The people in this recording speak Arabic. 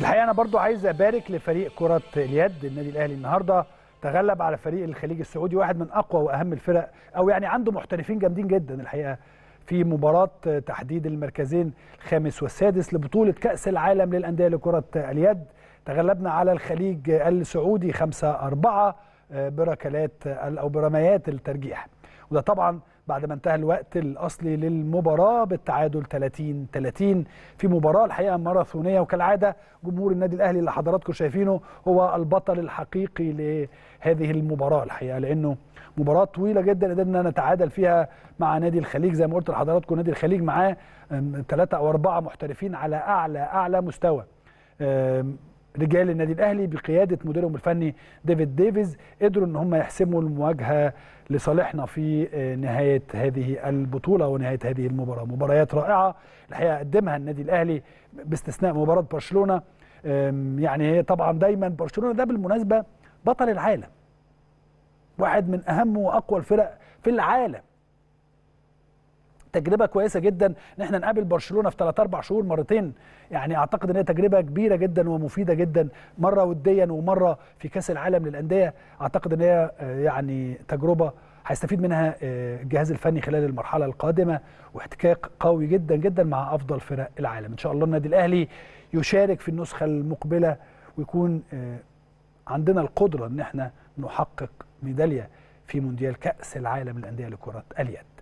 الحقيقه انا برضو عايز ابارك لفريق كره اليد النادي الاهلي النهارده تغلب على فريق الخليج السعودي واحد من اقوى واهم الفرق او يعني عنده محترفين جامدين جدا الحقيقه في مباراه تحديد المركزين الخامس والسادس لبطوله كاس العالم للانديه لكره اليد تغلبنا على الخليج السعودي 5 4 آه، بركلات او برميات الترجيح وده طبعا بعد ما انتهى الوقت الاصلي للمباراه بالتعادل 30 30 في مباراه الحقيقه ماراثونيه وكالعاده جمهور النادي الاهلي اللي حضراتكم شايفينه هو البطل الحقيقي لهذه المباراه الحقيقه لانه مباراه طويله جدا قدرنا نتعادل فيها مع نادي الخليج زي ما قلت لحضراتكم نادي الخليج معاه ثلاثه او اربعه محترفين على اعلى اعلى مستوى رجال النادي الاهلي بقياده مديرهم الفني ديفيد ديفيز قدروا ان هم يحسموا المواجهه لصالحنا في آه، نهايه هذه البطوله ونهايه هذه المباراه مباريات رائعه الحقيقه قدمها النادي الاهلي باستثناء مباراه برشلونه يعني هي طبعا دايما برشلونه ده بالمناسبه بطل العالم واحد من اهم واقوى الفرق في العالم تجربه كويسه جدا ان احنا نقابل برشلونه في 3 4 شهور مرتين يعني اعتقد ان هي تجربه كبيره جدا ومفيده جدا مره وديا ومره في كاس العالم للانديه اعتقد ان هي آه، يعني تجربه هيستفيد منها آه، الجهاز الفني خلال المرحله القادمه واحتكاك قوي جدا جدا مع افضل فرق العالم ان شاء الله النادي الاهلي يشارك في النسخه المقبله ويكون آه، عندنا القدره ان احنا نحقق ميداليه في مونديال كاس العالم للانديه لكره اليد